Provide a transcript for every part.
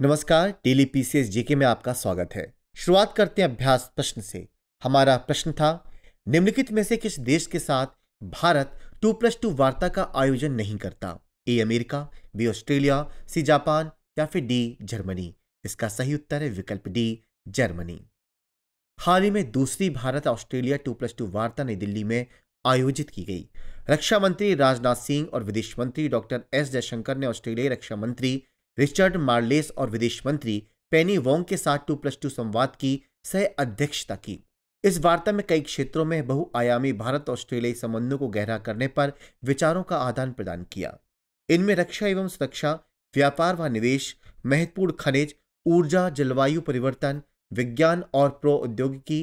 नमस्कार daily PCS GK में आपका स्वागत है शुरुआत करते हैं अभ्यास प्रश्न से हमारा प्रश्न था निम्नलिखित में से किस देश के साथ भारत टू प्लस टू वार्ता का आयोजन नहीं करता A America B Australia C Japan या फिर डी जर्मनी इसका सही उत्तर है विकल्प डी जर्मनी हाल ही में दूसरी Bharat Australia two plus two वार्ता नई दिल्ली में आयोजित की गई रक्षा मंत्री राजनाथ सिंह और विदेश मंत्री डॉक्टर एस जयशंकर ने ऑस्ट्रेलियाई रक्षा मंत्री रिचर्ड मार्लेस और विदेश मंत्री पेनी वोंग के साथ टू प्लस टू संवाद की सह अध्यक्षता की इस वार्ता में कई क्षेत्रों में बहुआयामी भारत ऑस्ट्रेलियाई संबंधों को गहरा करने पर विचारों का आदान प्रदान किया इनमें रक्षा एवं सुरक्षा व्यापार व निवेश महत्वपूर्ण खनिज ऊर्जा जलवायु परिवर्तन विज्ञान और प्रौद्योगिकी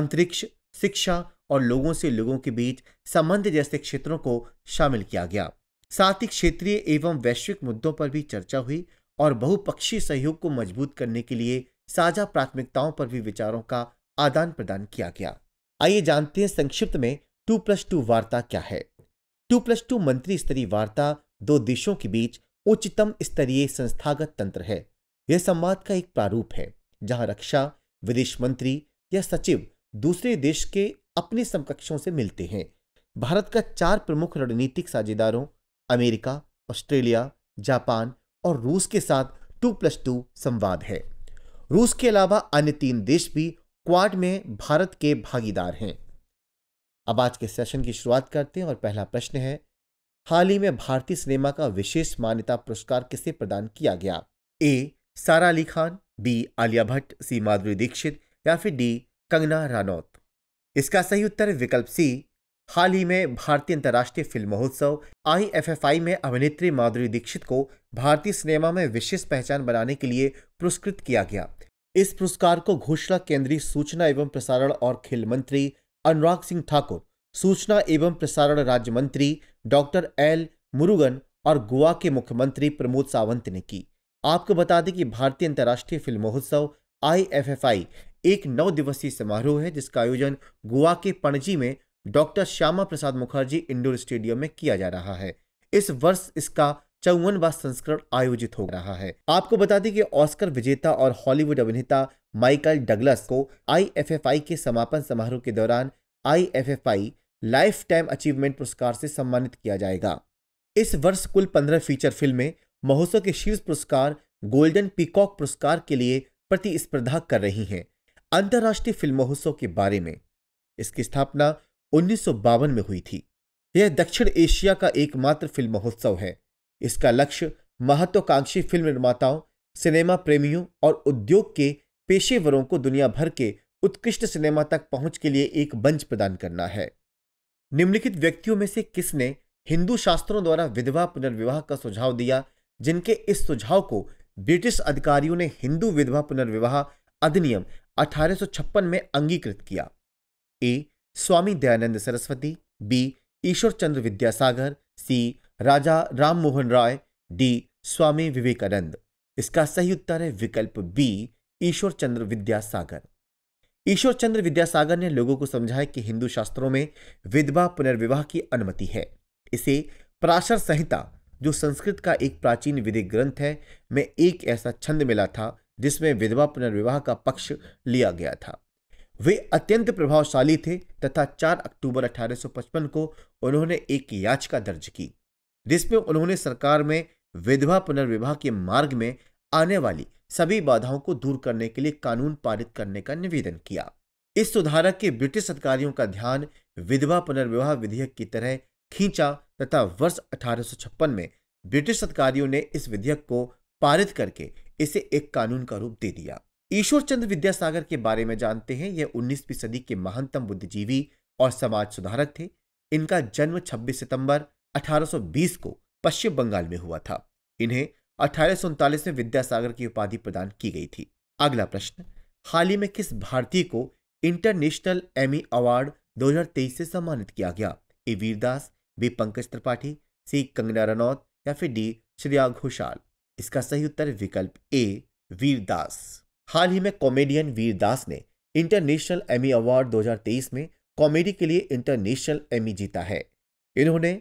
अंतरिक्ष शिक्षा और लोगों से लोगों के बीच संबंध जैसे क्षेत्रों को शामिल किया गया साथ ही क्षेत्रीय एवं वैश्विक मुद्दों पर भी चर्चा हुई और बहुपक्षीय सहयोग को मजबूत करने के लिए साझा प्राथमिकताओं पर भी विचारों का आदान प्रदान किया गया आइए जानते हैं संक्षिप्त में टू प्लस टू वार्ता क्या है टू प्लस टू मंत्री स्तरीय वार्ता दो देशों के बीच उच्चतम स्तरीय संस्थागत तंत्र है यह संवाद का एक प्रारूप है जहां रक्षा विदेश मंत्री या सचिव दूसरे देश के अपने समकक्षों से मिलते हैं भारत का चार प्रमुख रणनीतिक साझेदारों अमेरिका ऑस्ट्रेलिया जापान और रूस के साथ टू प्लस टू संवाद है रूस के अलावा अन्य तीन देश भी क्वाड में भारत के भागीदार हैं अब आज के सेशन की शुरुआत करते हैं और पहला प्रश्न है हाल ही में भारतीय सिनेमा का विशेष मान्यता पुरस्कार किसे प्रदान किया गया A Sara Ali Khan B Alia Bhatt C Madhuri Dixit या फिर डी कंगना रानौत इसका सही उत्तर विकल्प सी हाल ही में भारतीय अंतर्राष्ट्रीय फिल्म महोत्सव आई में अभिनेत्री माधुरी दीक्षित को भारतीय सिनेमा में विशेष पहचान बनाने के लिए पुरस्कृत किया गया इस पुरस्कार को घोषणा केंद्रीय सूचना एवं प्रसारण और खेल मंत्री अनुराग सिंह ठाकुर सूचना एवं प्रसारण राज्य मंत्री डॉक्टर एल मुरुगन और गोवा के मुख्यमंत्री प्रमोद सावंत ने की आपको बता दें कि भारतीय अंतर्राष्ट्रीय फिल्म महोत्सव आई एक नौ दिवसीय समारोह है जिसका आयोजन गोवा के पणजी में doctor Shyama Prasad Mukherjee indoor stadium में किया जा रहा है इस वर्ष इसका चौवनवा संस्करण आयोजित हो रहा है आपको बता दें कि ऑस्कर विजेता और हॉलीवुड अभिनेता माइकल डगलस को आईएफएफआई के समापन समारोह के दौरान आईएफएफआई लाइफ टाइम अचीवमेंट पुरस्कार से सम्मानित किया जाएगा इस वर्ष कुल पंद्रह फीचर फिल्में महोत्सव के शीर्ष पुरस्कार गोल्डन पीकॉक पुरस्कार के लिए प्रतिस्पर्धा कर रही हैं अंतर्राष्ट्रीय फिल्म महोत्सव के बारे में इसकी स्थापना 1952 में हुई थी यह दक्षिण एशिया का एकमात्र फिल्म महोत्सव है इसका लक्ष्य महत्वाकांक्षी फिल्म निर्माताओं सिनेमा प्रेमियों और उद्योग के पेशेवरों को दुनिया भर के उत्कृष्ट सिनेमा तक पहुंच के लिए एक मंच प्रदान करना है निम्नलिखित व्यक्तियों में से किसने हिंदू शास्त्रों द्वारा विधवा पुनर्विवाह का सुझाव दिया जिनके इस सुझाव को ब्रिटिश अधिकारियों ने हिंदू विधवा पुनर्विवाह अधिनियम अठारह में अंगीकृत किया A Swami Dayanand Saraswati B Ishwar Chandra Vidyasagar C Raja Ram Mohan Roy D Swami Vivekananda इसका सही उत्तर है विकल्प बी ईश्वर चंद्र विद्यासागर ईश्वर चंद्र विद्यासागर ने लोगों को समझाया कि हिंदू शास्त्रों में विधवा पुनर्विवाह की अनुमति है इसे पराशर संहिता जो संस्कृत का एक प्राचीन विधिक ग्रंथ है में एक ऐसा छंद मिला था जिसमें विधवा पुनर्विवाह का पक्ष लिया गया था वे अत्यंत प्रभावशाली थे तथा 4 अक्टूबर 1855 को उन्होंने एक याचिका दर्ज की जिसमें उन्होंने सरकार में विधवा पुनर्विवाह के मार्ग में आने वाली सभी बाधाओं को दूर करने के लिए कानून पारित करने का निवेदन किया इस सुधारक के ब्रिटिश अधिकारियों का ध्यान विधवा पुनर्विवाह विधेयक की तरह खींचा तथा वर्ष अठारह में ब्रिटिश अधिकारियों ने इस विधेयक को पारित करके इसे एक कानून का रूप दे दिया ईश्वर चंद्र विद्यासागर के बारे में जानते हैं यह 19वीं सदी के महानतम बुद्धिजीवी और समाज सुधारक थे इनका जन्म 26 सितंबर 1820 को पश्चिम बंगाल में हुआ था इन्हें अठारह में विद्यासागर की उपाधि प्रदान की गई थी अगला प्रश्न हाल ही में किस भारतीय को इंटरनेशनल एमी अवार्ड 2023 से सम्मानित किया गया A Vir Das B Pankaj Tripathi C Kangana Ranaut या फिर डी श्रेया घोषाल इसका सही उत्तर विकल्प ए वीरदास हाल ही में कॉमेडियन वीरदास ने इंटरनेशनल एमी अवार्ड 2023 में कॉमेडी के लिए इंटरनेशनल एमी जीता है इन्होंने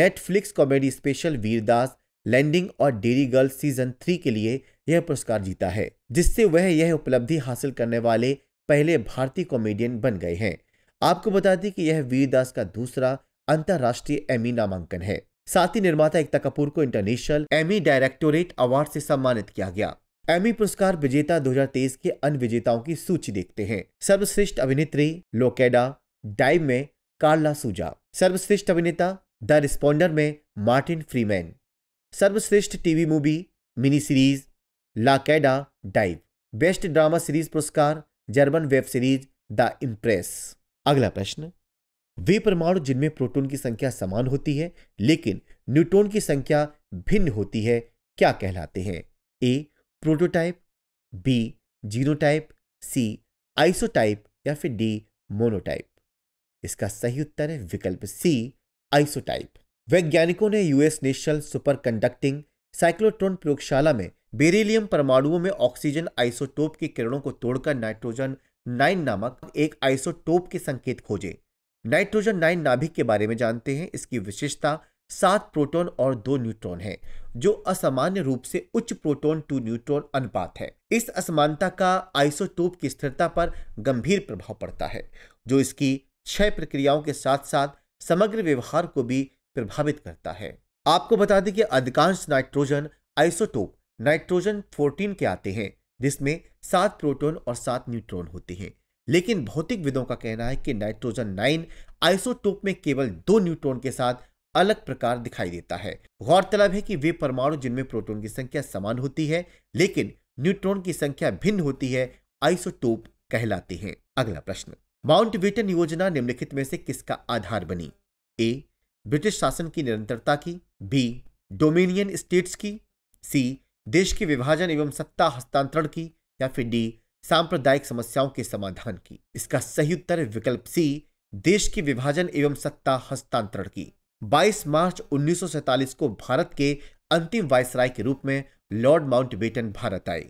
Netflix comedy special Vir Das landing और डेरी गर्ल सीजन थ्री के लिए यह पुरस्कार जीता है जिससे वह यह उपलब्धि हासिल करने वाले पहले भारतीय कॉमेडियन बन गए हैं आपको बता दें कि यह वीरदास का दूसरा अंतर्राष्ट्रीय एमी नामांकन है साथ ही निर्माता एकता कपूर को इंटरनेशनल एमी डायरेक्टोरेट अवार्ड से सम्मानित किया गया एमी पुरस्कार विजेता 2023 के अन्य विजेताओं की सूची देखते हैं सर्वश्रेष्ठ अभिनेत्री लोकेडा डाइव में कार्ला सूजा सर्वश्रेष्ठ अभिनेता द रिस्पॉन्डर में मार्टिन फ्रीमैन सर्वश्रेष्ठ टीवी मूवी मिनी सीरीज लाकेडा डाइव बेस्ट ड्रामा सीरीज पुरस्कार German web series the Empress अगला प्रश्न वे परमाणु जिनमें प्रोटोन की संख्या समान होती है लेकिन न्यूट्रॉन की संख्या भिन्न होती है क्या कहलाते हैं A prototype B genotype C isotype या फिर डी मोनोटाइप इसका सही उत्तर है विकल्प सी आइसोटाइप वैज्ञानिकों ने US national super conducting cyclotron प्रयोगशाला में बेरिलियम परमाणुओं में ऑक्सीजन आइसोटोप के किरणों को तोड़कर नाइट्रोजन नाइन नामक एक आइसोटोप के संकेत खोजे नाइट्रोजन नाइन नाभिक के बारे में जानते हैं इसकी विशेषता सात प्रोटॉन और दो न्यूट्रॉन है जो असामान्य रूप से उच्च प्रोटॉन टू न्यूट्रॉन अनुपात है इस असमानता का आइसोटोप की स्थिरता पर गंभीर प्रभाव पड़ता है जो इसकी छह प्रक्रियाओं के साथ साथ समग्र व्यवहार को भी प्रभावित करता है आपको बता दें कि अधिकांश नाइट्रोजन आइसोटोप नाइट्रोजन 14 के आते हैं जिसमें सात प्रोटोन और सात न्यूट्रॉन होते हैं लेकिन भौतिक विदों का कहना है कि नाइट्रोजन 9 आइसोटोप में केवल दो न्यूट्रॉन के साथ अलग प्रकार दिखाई देता है गौरतलब है कि वे परमाणु जिनमें प्रोटॉन की संख्या समान होती है लेकिन न्यूट्रॉन की संख्या भिन्न होती है आइसोटोप कहलाते हैं अगला प्रश्न माउंट बेटन योजना निम्नलिखित में से किसका आधार बनी ए ब्रिटिश शासन की निरंतरता की बी डोमिनियन स्टेट्स की सी देश के विभाजन एवं सत्ता हस्तांतरण की या फिर डी सांप्रदायिक समस्याओं के समाधान की इसका सही उत्तर विकल्प सी देश के विभाजन एवं सत्ता हस्तांतरण की 22 मार्च 1947 को भारत के अंतिम वायसराय के रूप में लॉर्ड माउंटबेटन भारत आए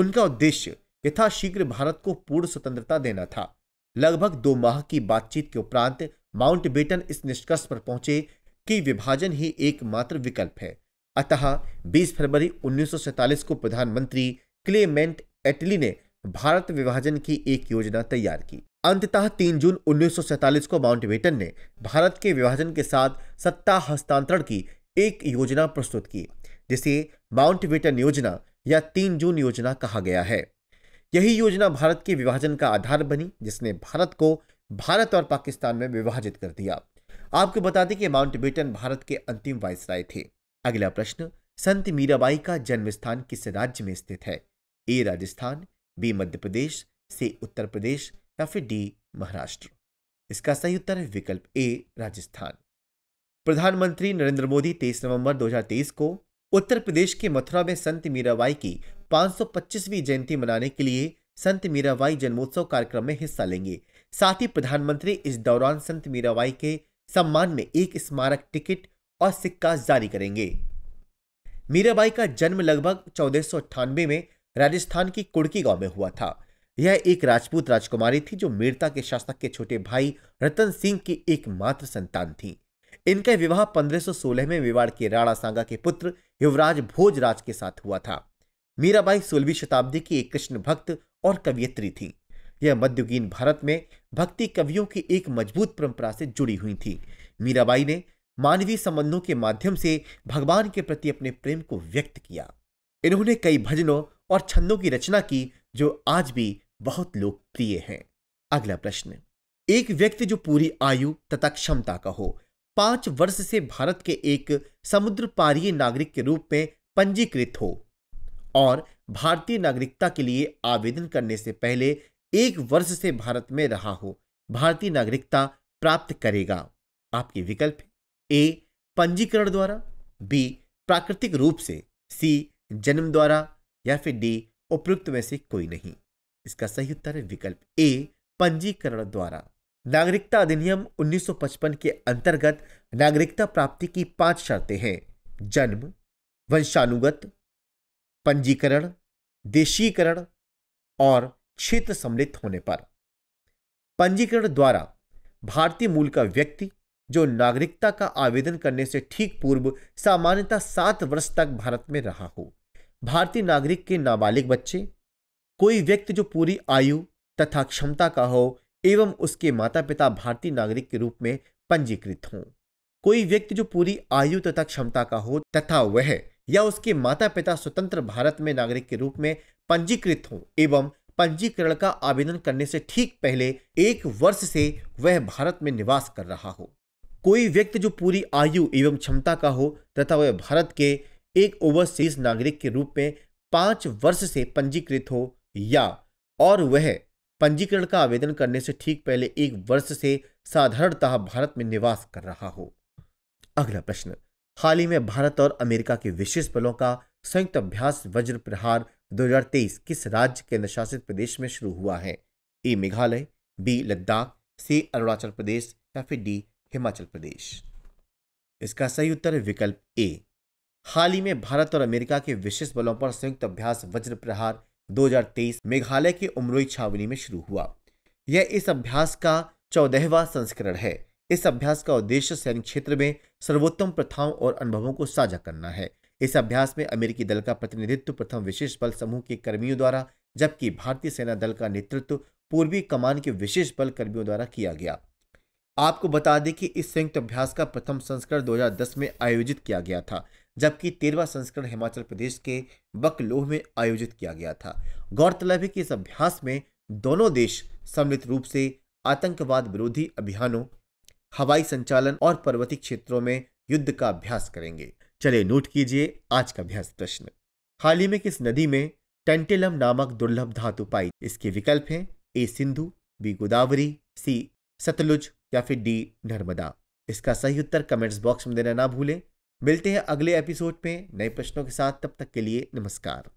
उनका उद्देश्य यथाशीघ्र भारत को पूर्ण स्वतंत्रता देना था लगभग दो माह की बातचीत के उपरांत माउंटबेटन इस निष्कर्ष पर पहुंचे कि विभाजन ही एकमात्र विकल्प है अतः 20 फरवरी 1947 को प्रधानमंत्री क्लेमेंट एटली ने भारत विभाजन की एक योजना तैयार की अंततः 3 जून 1947 को माउंटबेटन ने भारत के विभाजन के साथ सत्ता हस्तांतरण की एक योजना प्रस्तुत की जिसे माउंटबेटन योजना या 3 जून योजना कहा गया है यही योजना भारत के विभाजन का आधार बनी जिसने भारत को भारत और पाकिस्तान में विभाजित कर दिया आपको बता दें कि माउंटबेटन भारत के अंतिम वायसराय थे अगला प्रश्न संत मीराबाई का जन्म स्थान किस राज्य में स्थित है ए राजस्थान बी मध्य प्रदेश से उत्तर प्रदेश या फिर डी महाराष्ट्र इसका सही उत्तर है विकल्प ए राजस्थान प्रधानमंत्री नरेंद्र मोदी 23 नवंबर 2023 को उत्तर प्रदेश के मथुरा में संत मीराबाई की 525वीं जयंती मनाने के लिए संत मीराबाई जन्मोत्सव कार्यक्रम में हिस्सा लेंगे साथ ही प्रधानमंत्री इस दौरान संत मीराबाई के सम्मान में एक स्मारक टिकट और सिक्का जारी करेंगे मीराबाई का जन्म लगभग चौदह में राजस्थान की कुड़की गांव में हुआ था यह एक राजपूत राजकुमारी थी जो मीरता के शासक के छोटे भाई रतन सिंह की एकमात्र संतान थी इनका विवाह 1516 में मेवाड़ के राणा सांगा के पुत्र युवराज भोजराज के साथ हुआ था मीराबाई सोलहवीं शताब्दी की एक कृष्ण भक्त और कवियत्री थी यह मध्युगीन भारत में भक्ति कवियों की एक मजबूत परंपरा से जुड़ी हुई थी मीराबाई ने मानवीय संबंधों के माध्यम से भगवान के प्रति अपने प्रेम को व्यक्त किया इन्होंने कई भजनों और छंदों की रचना की जो आज भी बहुत लोकप्रिय हैं अगला प्रश्न एक व्यक्ति जो पूरी आयु तथा क्षमता का हो पांच वर्ष से भारत के एक समुद्र पारीय नागरिक के रूप में पंजीकृत हो और भारतीय नागरिकता के लिए आवेदन करने से पहले एक वर्ष से भारत में रहा हो भारतीय नागरिकता प्राप्त करेगा आपके विकल्प ए पंजीकरण द्वारा बी प्राकृतिक रूप से सी जन्म द्वारा या फिर डी उपयुक्त में से कोई नहीं इसका सही उत्तर है विकल्प ए पंजीकरण द्वारा नागरिकता अधिनियम 1955 के अंतर्गत नागरिकता प्राप्ति की पांच शर्तें हैं जन्म वंशानुगत पंजीकरण देशीकरण और क्षेत्र सम्मिलित होने पर पंजीकरण द्वारा भारतीय मूल का व्यक्ति जो नागरिकता का आवेदन करने से ठीक पूर्व सामान्यतः सात वर्ष तक भारत में रहा हो भारतीय नागरिक के नाबालिग बच्चे कोई व्यक्ति जो पूरी आयु तथा क्षमता का हो एवं उसके माता पिता भारतीय नागरिक के रूप में पंजीकृत हों कोई व्यक्ति जो पूरी आयु तथा क्षमता का हो तथा वह या उसके माता पिता स्वतंत्र भारत में नागरिक के रूप में पंजीकृत हों एवं पंजीकरण का आवेदन करने से ठीक पहले एक वर्ष से वह भारत में निवास कर रहा हो कोई व्यक्ति जो पूरी आयु एवं क्षमता का हो तथा वह भारत के एक ओवरसीज नागरिक के रूप में पांच वर्ष से पंजीकृत हो या और वह पंजीकरण का आवेदन करने से ठीक पहले एक वर्ष से साधारणतः भारत में निवास कर रहा हो अगला प्रश्न हाल ही में भारत और अमेरिका के विशेष बलों का संयुक्त अभ्यास वज्र प्रहार 2023 किस राज्य के अनुशासित प्रदेश में शुरू हुआ है A Meghalaya B Ladakh C Arunachal Pradesh या फिर डी हिमाचल प्रदेश इसका सही उत्तर विकल्प ए हाल ही में भारत और अमेरिका के विशेष बलों पर संयुक्त अभ्यास वज्र प्रहार 2023 मेघालय के उमरोई छावनी में शुरू हुआ यह इस अभ्यास का चौदहवा संस्करण है इस अभ्यास का उद्देश्य सैनिक क्षेत्र में सर्वोत्तम प्रथाओं और अनुभवों को साझा करना है इस अभ्यास में अमेरिकी दल का प्रतिनिधित्व प्रथम विशेष बल समूह के कर्मियों द्वारा जबकि भारतीय सेना दल का नेतृत्व पूर्वी कमान के विशेष बल कर्मियों द्वारा किया गया आपको बता दें कि इस संयुक्त अभ्यास का प्रथम संस्करण 2010 में आयोजित किया गया था जबकि तेरहवा संस्करण हिमाचल प्रदेश के बकलोह में आयोजित किया गया था गौरतलब है कि इस अभ्यास में दोनों देश सम्मिलित रूप से आतंकवाद विरोधी अभियानों हवाई संचालन और पर्वतीय क्षेत्रों में युद्ध का अभ्यास करेंगे चलिए नोट कीजिए आज का अभ्यास प्रश्न हाल ही में किस नदी में टेंटेलम नामक दुर्लभ धातु पाई इसके विकल्प हैं A Sindhu B Godavari C Sutlej या फिर डी नर्मदा इसका सही उत्तर कमेंट्स बॉक्स में देना ना भूलें मिलते हैं अगले एपिसोड में नए प्रश्नों के साथ तब तक के लिए नमस्कार